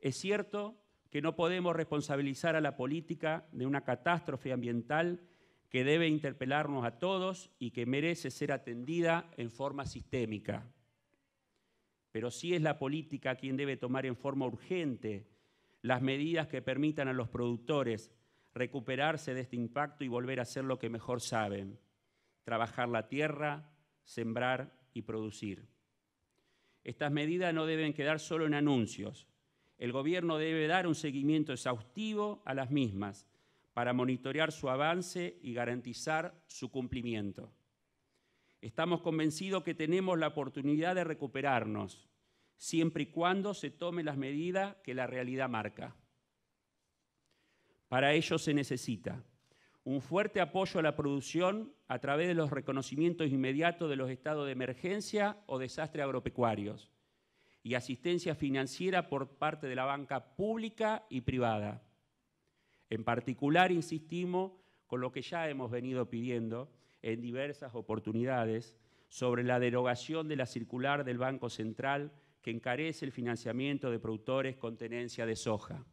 Es cierto que no podemos responsabilizar a la política de una catástrofe ambiental que debe interpelarnos a todos y que merece ser atendida en forma sistémica. Pero sí es la política quien debe tomar en forma urgente las medidas que permitan a los productores recuperarse de este impacto y volver a hacer lo que mejor saben, trabajar la tierra, sembrar y producir. Estas medidas no deben quedar solo en anuncios, el gobierno debe dar un seguimiento exhaustivo a las mismas para monitorear su avance y garantizar su cumplimiento. Estamos convencidos que tenemos la oportunidad de recuperarnos, siempre y cuando se tomen las medidas que la realidad marca. Para ello se necesita un fuerte apoyo a la producción a través de los reconocimientos inmediatos de los estados de emergencia o desastres agropecuarios, y asistencia financiera por parte de la banca pública y privada. En particular, insistimos con lo que ya hemos venido pidiendo en diversas oportunidades sobre la derogación de la circular del Banco Central que encarece el financiamiento de productores con tenencia de soja.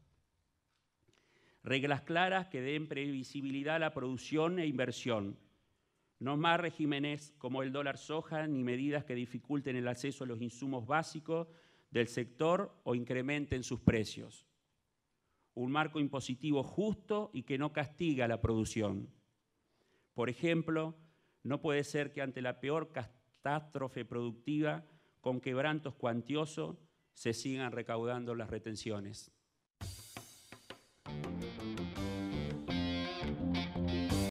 Reglas claras que den previsibilidad a la producción e inversión, no más regímenes como el dólar soja ni medidas que dificulten el acceso a los insumos básicos del sector o incrementen sus precios. Un marco impositivo justo y que no castiga la producción. Por ejemplo, no puede ser que ante la peor catástrofe productiva, con quebrantos cuantiosos, se sigan recaudando las retenciones.